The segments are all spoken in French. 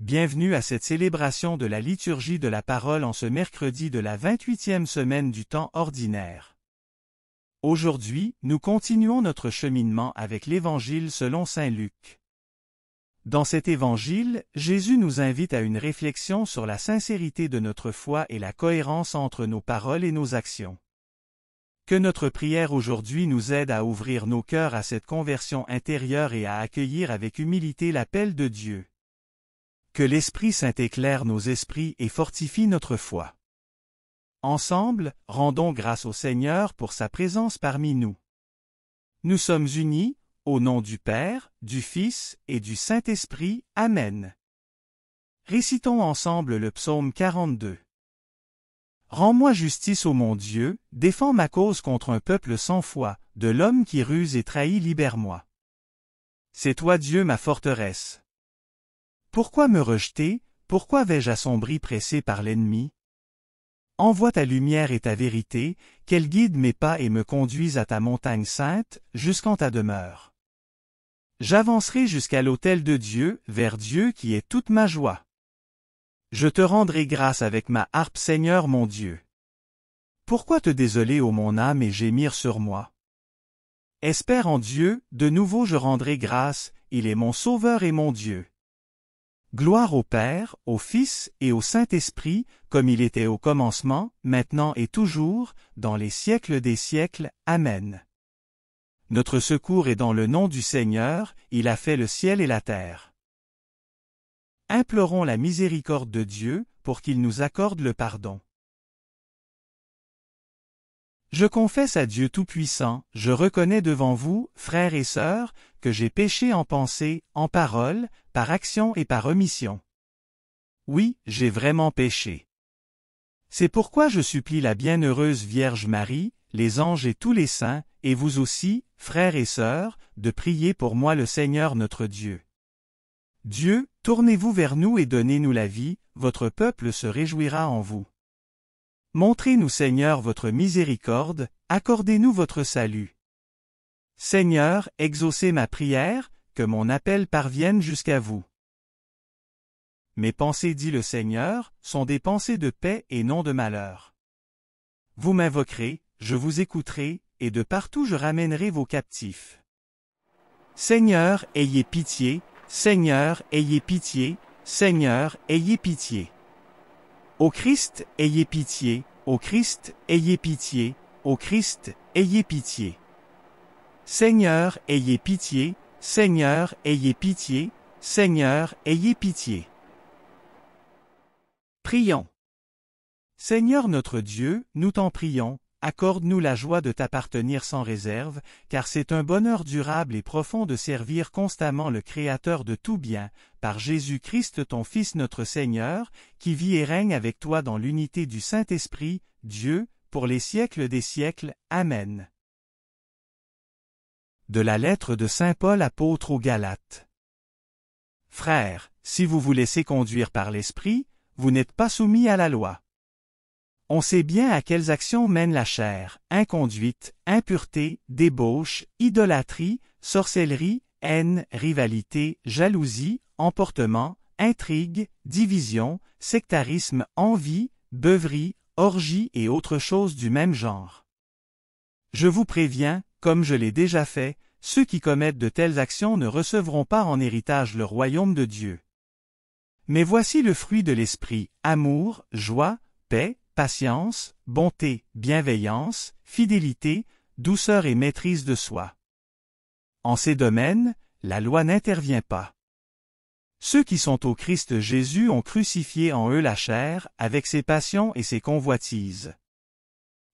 Bienvenue à cette célébration de la liturgie de la parole en ce mercredi de la 28e semaine du temps ordinaire. Aujourd'hui, nous continuons notre cheminement avec l'Évangile selon Saint Luc. Dans cet Évangile, Jésus nous invite à une réflexion sur la sincérité de notre foi et la cohérence entre nos paroles et nos actions. Que notre prière aujourd'hui nous aide à ouvrir nos cœurs à cette conversion intérieure et à accueillir avec humilité l'appel de Dieu. Que l'Esprit Saint éclaire nos esprits et fortifie notre foi. Ensemble, rendons grâce au Seigneur pour sa présence parmi nous. Nous sommes unis, au nom du Père, du Fils et du Saint-Esprit. Amen. Récitons ensemble le psaume 42. Rends-moi justice, ô mon Dieu, défends ma cause contre un peuple sans foi, de l'homme qui ruse et trahit libère-moi. C'est toi Dieu ma forteresse. Pourquoi me rejeter, pourquoi vais-je assombri pressé par l'ennemi? Envoie ta lumière et ta vérité, qu'elle guide mes pas et me conduise à ta montagne sainte, jusqu'en ta demeure. J'avancerai jusqu'à l'autel de Dieu, vers Dieu qui est toute ma joie. Je te rendrai grâce avec ma harpe Seigneur mon Dieu. Pourquoi te désoler, ô mon âme, et gémir sur moi? Espère en Dieu, de nouveau je rendrai grâce, il est mon sauveur et mon Dieu. Gloire au Père, au Fils et au Saint-Esprit, comme il était au commencement, maintenant et toujours, dans les siècles des siècles. Amen. Notre secours est dans le nom du Seigneur, il a fait le ciel et la terre. Implorons la miséricorde de Dieu, pour qu'il nous accorde le pardon. Je confesse à Dieu Tout-Puissant, je reconnais devant vous, frères et sœurs, que j'ai péché en pensée, en parole, par action et par omission. Oui, j'ai vraiment péché. C'est pourquoi je supplie la bienheureuse Vierge Marie, les anges et tous les saints, et vous aussi, frères et sœurs, de prier pour moi le Seigneur notre Dieu. Dieu, tournez-vous vers nous et donnez-nous la vie, votre peuple se réjouira en vous. Montrez-nous Seigneur votre miséricorde, accordez-nous votre salut. Seigneur, exaucez ma prière, que mon appel parvienne jusqu'à vous. Mes pensées, dit le Seigneur, sont des pensées de paix et non de malheur. Vous m'invoquerez, je vous écouterai, et de partout je ramènerai vos captifs. Seigneur, ayez pitié, Seigneur, ayez pitié, Seigneur, ayez pitié. Au Christ, ayez pitié, Au Christ, ayez pitié, Au Christ, ayez pitié. Seigneur, ayez pitié, Seigneur, ayez pitié, Seigneur, ayez pitié. Prions. Seigneur notre Dieu, nous t'en prions, Accorde-nous la joie de t'appartenir sans réserve, car c'est un bonheur durable et profond de servir constamment le Créateur de tout bien, par Jésus-Christ ton Fils notre Seigneur, qui vit et règne avec toi dans l'unité du Saint-Esprit, Dieu, pour les siècles des siècles. Amen. De la lettre de Saint Paul apôtre aux Galates. Frères, si vous vous laissez conduire par l'Esprit, vous n'êtes pas soumis à la loi. On sait bien à quelles actions mène la chair, inconduite, impureté, débauche, idolâtrie, sorcellerie, haine, rivalité, jalousie, emportement, intrigue, division, sectarisme, envie, beuverie, orgie et autres choses du même genre. Je vous préviens, comme je l'ai déjà fait, ceux qui commettent de telles actions ne recevront pas en héritage le royaume de Dieu. Mais voici le fruit de l'esprit, amour, joie, paix, patience, bonté, bienveillance, fidélité, douceur et maîtrise de soi. En ces domaines, la loi n'intervient pas. Ceux qui sont au Christ Jésus ont crucifié en eux la chair, avec ses passions et ses convoitises.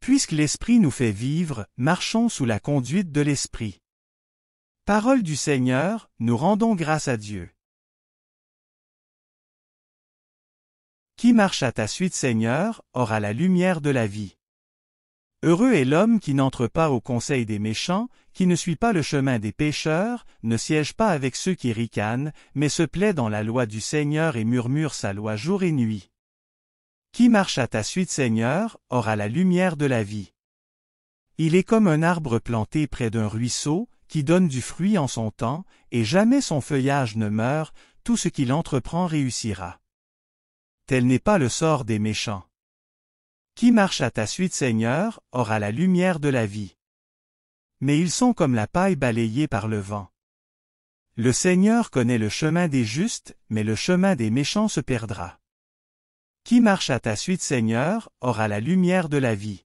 Puisque l'Esprit nous fait vivre, marchons sous la conduite de l'Esprit. Parole du Seigneur, nous rendons grâce à Dieu. Qui marche à ta suite Seigneur, aura la lumière de la vie. Heureux est l'homme qui n'entre pas au conseil des méchants, qui ne suit pas le chemin des pécheurs, ne siège pas avec ceux qui ricanent, mais se plaît dans la loi du Seigneur et murmure sa loi jour et nuit. Qui marche à ta suite Seigneur, aura la lumière de la vie. Il est comme un arbre planté près d'un ruisseau, qui donne du fruit en son temps, et jamais son feuillage ne meurt, tout ce qu'il entreprend réussira tel n'est pas le sort des méchants. Qui marche à ta suite, Seigneur, aura la lumière de la vie. Mais ils sont comme la paille balayée par le vent. Le Seigneur connaît le chemin des justes, mais le chemin des méchants se perdra. Qui marche à ta suite, Seigneur, aura la lumière de la vie.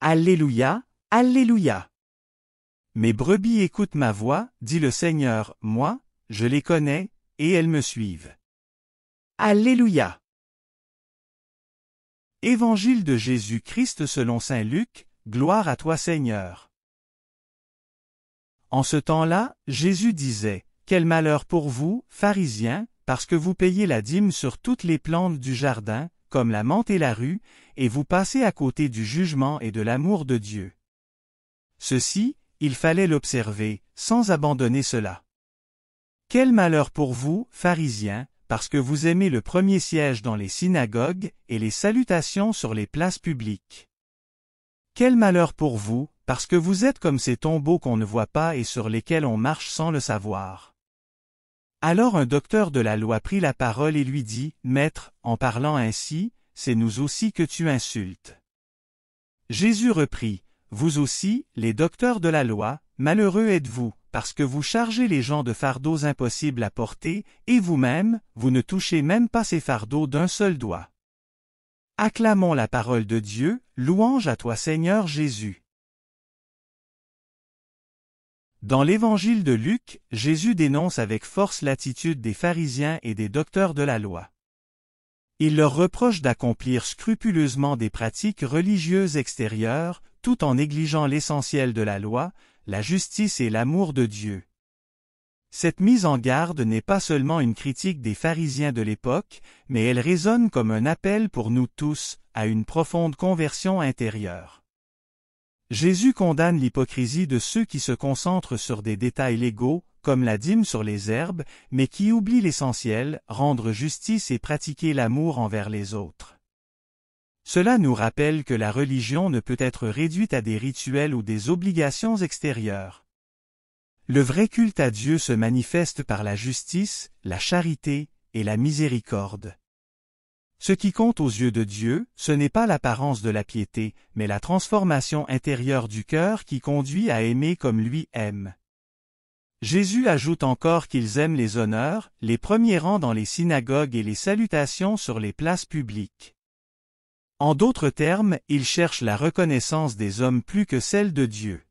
Alléluia, Alléluia. Mes brebis écoutent ma voix, dit le Seigneur, moi, je les connais, et elles me suivent. Alléluia. Évangile de Jésus-Christ selon Saint Luc, Gloire à toi Seigneur. En ce temps-là, Jésus disait, Quel malheur pour vous, pharisiens, parce que vous payez la dîme sur toutes les plantes du jardin, comme la menthe et la rue, et vous passez à côté du jugement et de l'amour de Dieu. Ceci, il fallait l'observer, sans abandonner cela. Quel malheur pour vous, pharisiens, parce que vous aimez le premier siège dans les synagogues et les salutations sur les places publiques. Quel malheur pour vous, parce que vous êtes comme ces tombeaux qu'on ne voit pas et sur lesquels on marche sans le savoir. Alors un docteur de la loi prit la parole et lui dit, Maître, en parlant ainsi, c'est nous aussi que tu insultes. Jésus reprit, Vous aussi, les docteurs de la loi, malheureux êtes-vous, parce que vous chargez les gens de fardeaux impossibles à porter, et vous-même, vous ne touchez même pas ces fardeaux d'un seul doigt. Acclamons la parole de Dieu, louange à toi Seigneur Jésus. Dans l'évangile de Luc, Jésus dénonce avec force l'attitude des pharisiens et des docteurs de la loi. Il leur reproche d'accomplir scrupuleusement des pratiques religieuses extérieures, tout en négligeant l'essentiel de la loi, la justice et l'amour de Dieu. Cette mise en garde n'est pas seulement une critique des pharisiens de l'époque, mais elle résonne comme un appel pour nous tous, à une profonde conversion intérieure. Jésus condamne l'hypocrisie de ceux qui se concentrent sur des détails légaux, comme la dîme sur les herbes, mais qui oublient l'essentiel, rendre justice et pratiquer l'amour envers les autres. Cela nous rappelle que la religion ne peut être réduite à des rituels ou des obligations extérieures. Le vrai culte à Dieu se manifeste par la justice, la charité et la miséricorde. Ce qui compte aux yeux de Dieu, ce n'est pas l'apparence de la piété, mais la transformation intérieure du cœur qui conduit à aimer comme lui aime. Jésus ajoute encore qu'ils aiment les honneurs, les premiers rangs dans les synagogues et les salutations sur les places publiques. En d'autres termes, ils cherchent la reconnaissance des hommes plus que celle de Dieu.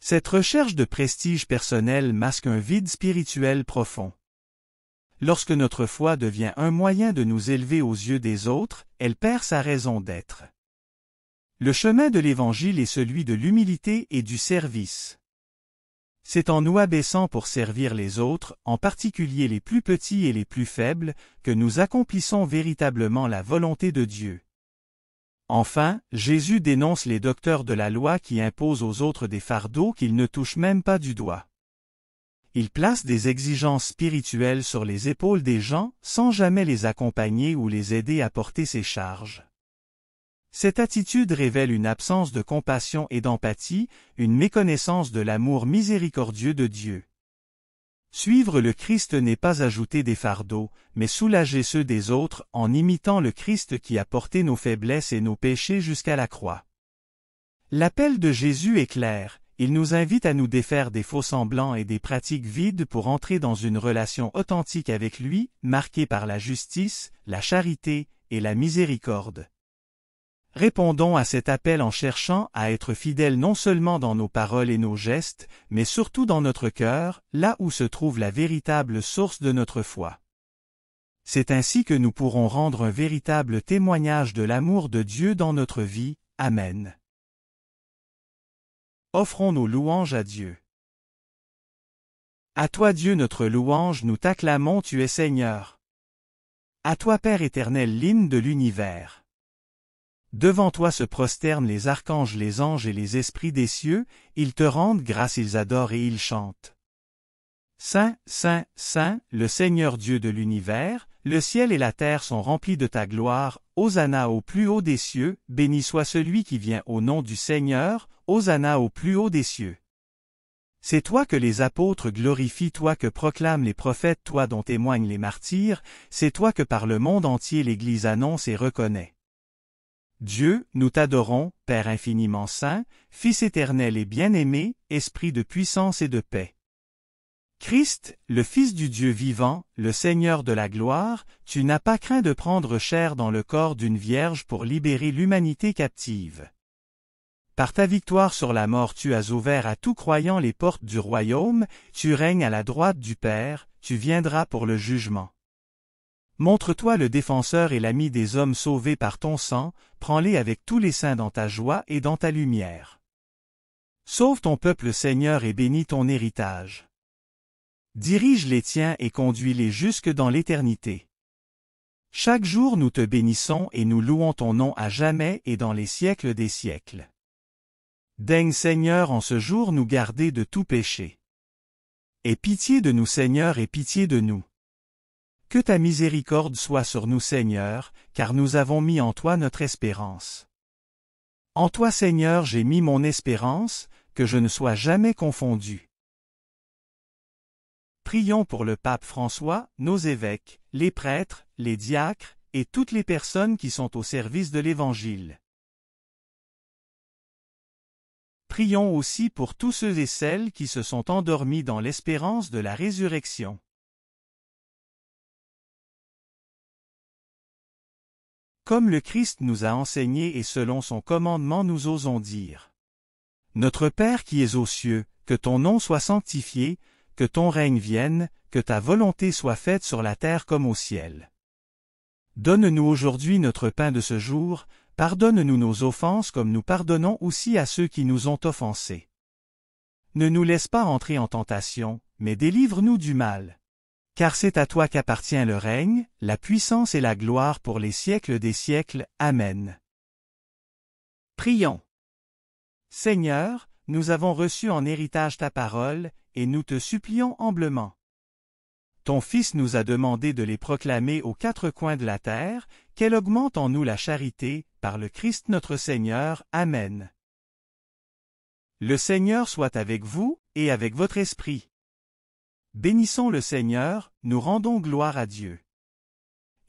Cette recherche de prestige personnel masque un vide spirituel profond. Lorsque notre foi devient un moyen de nous élever aux yeux des autres, elle perd sa raison d'être. Le chemin de l'Évangile est celui de l'humilité et du service. C'est en nous abaissant pour servir les autres, en particulier les plus petits et les plus faibles, que nous accomplissons véritablement la volonté de Dieu. Enfin, Jésus dénonce les docteurs de la loi qui imposent aux autres des fardeaux qu'ils ne touchent même pas du doigt. Il place des exigences spirituelles sur les épaules des gens, sans jamais les accompagner ou les aider à porter ces charges. Cette attitude révèle une absence de compassion et d'empathie, une méconnaissance de l'amour miséricordieux de Dieu. Suivre le Christ n'est pas ajouter des fardeaux, mais soulager ceux des autres en imitant le Christ qui a porté nos faiblesses et nos péchés jusqu'à la croix. L'appel de Jésus est clair, il nous invite à nous défaire des faux semblants et des pratiques vides pour entrer dans une relation authentique avec lui, marquée par la justice, la charité et la miséricorde. Répondons à cet appel en cherchant à être fidèles non seulement dans nos paroles et nos gestes, mais surtout dans notre cœur, là où se trouve la véritable source de notre foi. C'est ainsi que nous pourrons rendre un véritable témoignage de l'amour de Dieu dans notre vie. Amen. Offrons nos louanges à Dieu. À toi Dieu notre louange, nous t'acclamons, tu es Seigneur. À toi Père éternel, l'hymne de l'univers. Devant toi se prosternent les archanges, les anges et les esprits des cieux, ils te rendent grâce, ils adorent et ils chantent. Saint, Saint, Saint, le Seigneur Dieu de l'univers, le ciel et la terre sont remplis de ta gloire, Hosanna au plus haut des cieux, béni soit celui qui vient au nom du Seigneur, Hosanna au plus haut des cieux. C'est toi que les apôtres glorifient, toi que proclament les prophètes, toi dont témoignent les martyrs, c'est toi que par le monde entier l'Église annonce et reconnaît. Dieu, nous t'adorons, Père infiniment saint, Fils éternel et bien-aimé, Esprit de puissance et de paix. Christ, le Fils du Dieu vivant, le Seigneur de la gloire, tu n'as pas craint de prendre chair dans le corps d'une vierge pour libérer l'humanité captive. Par ta victoire sur la mort tu as ouvert à tout croyant les portes du royaume, tu règnes à la droite du Père, tu viendras pour le jugement. Montre-toi le défenseur et l'ami des hommes sauvés par ton sang, prends-les avec tous les saints dans ta joie et dans ta lumière. Sauve ton peuple Seigneur et bénis ton héritage. Dirige les tiens et conduis-les jusque dans l'éternité. Chaque jour nous te bénissons et nous louons ton nom à jamais et dans les siècles des siècles. Daigne Seigneur en ce jour nous garder de tout péché. Aie pitié de nous Seigneur et pitié de nous. Que ta miséricorde soit sur nous Seigneur, car nous avons mis en toi notre espérance. En toi Seigneur j'ai mis mon espérance, que je ne sois jamais confondu. Prions pour le pape François, nos évêques, les prêtres, les diacres, et toutes les personnes qui sont au service de l'Évangile. Prions aussi pour tous ceux et celles qui se sont endormis dans l'espérance de la résurrection. Comme le Christ nous a enseigné et selon son commandement nous osons dire. Notre Père qui es aux cieux, que ton nom soit sanctifié, que ton règne vienne, que ta volonté soit faite sur la terre comme au ciel. Donne-nous aujourd'hui notre pain de ce jour, pardonne-nous nos offenses comme nous pardonnons aussi à ceux qui nous ont offensés. Ne nous laisse pas entrer en tentation, mais délivre-nous du mal car c'est à toi qu'appartient le règne, la puissance et la gloire pour les siècles des siècles. Amen. Prions. Seigneur, nous avons reçu en héritage ta parole, et nous te supplions humblement. Ton Fils nous a demandé de les proclamer aux quatre coins de la terre, qu'elle augmente en nous la charité, par le Christ notre Seigneur. Amen. Le Seigneur soit avec vous, et avec votre esprit. Bénissons le Seigneur, nous rendons gloire à Dieu.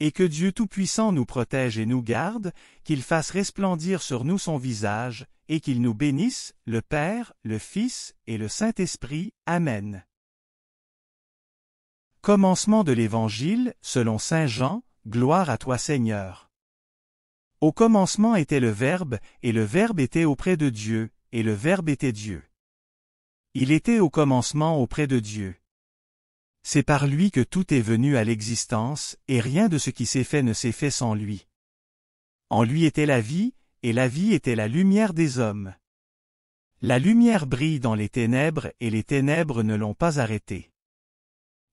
Et que Dieu Tout-Puissant nous protège et nous garde, qu'il fasse resplendir sur nous son visage, et qu'il nous bénisse, le Père, le Fils et le Saint-Esprit. Amen. Commencement de l'Évangile, selon Saint Jean, Gloire à toi Seigneur. Au commencement était le Verbe, et le Verbe était auprès de Dieu, et le Verbe était Dieu. Il était au commencement auprès de Dieu. C'est par lui que tout est venu à l'existence, et rien de ce qui s'est fait ne s'est fait sans lui. En lui était la vie, et la vie était la lumière des hommes. La lumière brille dans les ténèbres et les ténèbres ne l'ont pas arrêtée.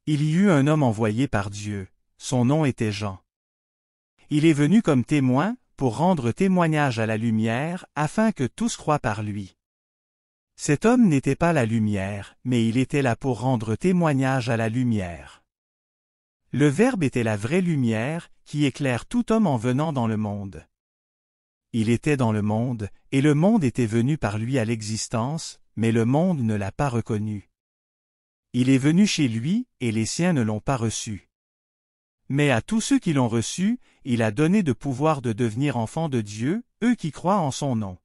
Il y eut un homme envoyé par Dieu, son nom était Jean. Il est venu comme témoin, pour rendre témoignage à la lumière, afin que tous croient par lui. Cet homme n'était pas la lumière, mais il était là pour rendre témoignage à la lumière. Le Verbe était la vraie lumière, qui éclaire tout homme en venant dans le monde. Il était dans le monde, et le monde était venu par lui à l'existence, mais le monde ne l'a pas reconnu. Il est venu chez lui, et les siens ne l'ont pas reçu. Mais à tous ceux qui l'ont reçu, il a donné de pouvoir de devenir enfants de Dieu, eux qui croient en son nom.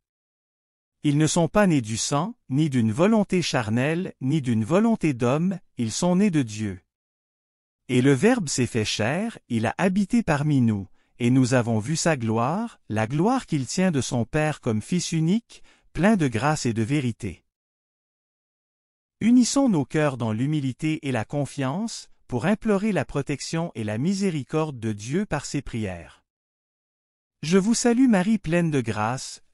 Ils ne sont pas nés du sang, ni d'une volonté charnelle, ni d'une volonté d'homme, ils sont nés de Dieu. Et le Verbe s'est fait chair, il a habité parmi nous, et nous avons vu sa gloire, la gloire qu'il tient de son Père comme Fils unique, plein de grâce et de vérité. Unissons nos cœurs dans l'humilité et la confiance, pour implorer la protection et la miséricorde de Dieu par ses prières. Je vous salue Marie pleine de grâce,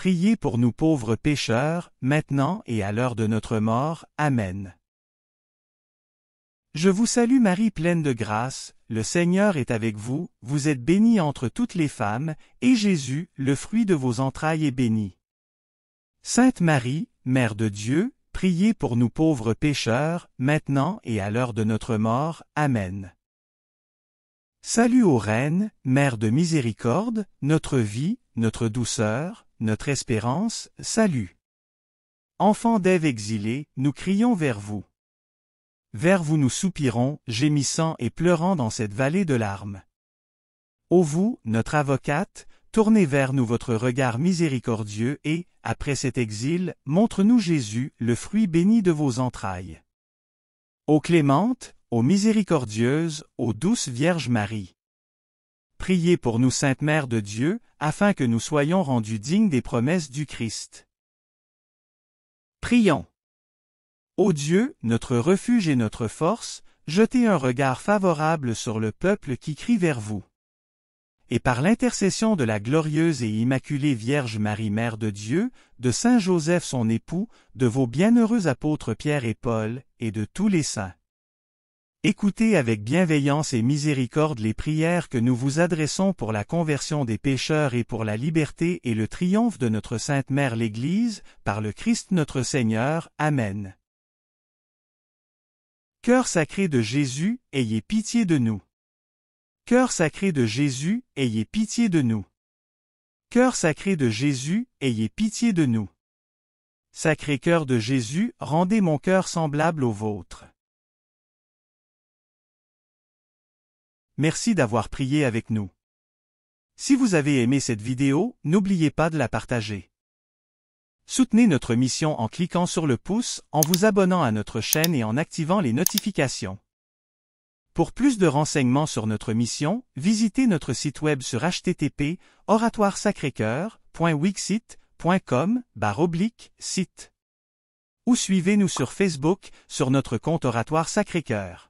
Priez pour nous pauvres pécheurs, maintenant et à l'heure de notre mort. Amen. Je vous salue Marie pleine de grâce, le Seigneur est avec vous, vous êtes bénie entre toutes les femmes, et Jésus, le fruit de vos entrailles est béni. Sainte Marie, Mère de Dieu, priez pour nous pauvres pécheurs, maintenant et à l'heure de notre mort. Amen. Salut aux reines, Mère de miséricorde, notre vie, notre douceur, notre espérance, salut. Enfants d'Ève exilés, nous crions vers vous. Vers vous nous soupirons, gémissant et pleurant dans cette vallée de larmes. Ô vous, notre avocate, tournez vers nous votre regard miséricordieux et, après cet exil, montre-nous Jésus, le fruit béni de vos entrailles. Ô clémente, ô miséricordieuse, ô douce Vierge Marie. Priez pour nous Sainte Mère de Dieu, afin que nous soyons rendus dignes des promesses du Christ. Prions. Ô Dieu, notre refuge et notre force, jetez un regard favorable sur le peuple qui crie vers vous. Et par l'intercession de la glorieuse et immaculée Vierge Marie Mère de Dieu, de Saint Joseph son époux, de vos bienheureux apôtres Pierre et Paul, et de tous les saints. Écoutez avec bienveillance et miséricorde les prières que nous vous adressons pour la conversion des pécheurs et pour la liberté et le triomphe de notre Sainte Mère l'Église, par le Christ notre Seigneur. Amen. Cœur sacré de Jésus, ayez pitié de nous. Cœur sacré de Jésus, ayez pitié de nous. Cœur sacré de Jésus, ayez pitié de nous. Sacré cœur de Jésus, rendez mon cœur semblable au vôtre. Merci d'avoir prié avec nous. Si vous avez aimé cette vidéo, n'oubliez pas de la partager. Soutenez notre mission en cliquant sur le pouce, en vous abonnant à notre chaîne et en activant les notifications. Pour plus de renseignements sur notre mission, visitez notre site web sur http oratoiresacrécoeur.wixit.com site. Ou suivez-nous sur Facebook, sur notre compte Oratoire Sacré-Cœur.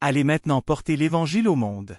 Allez maintenant porter l'Évangile au monde.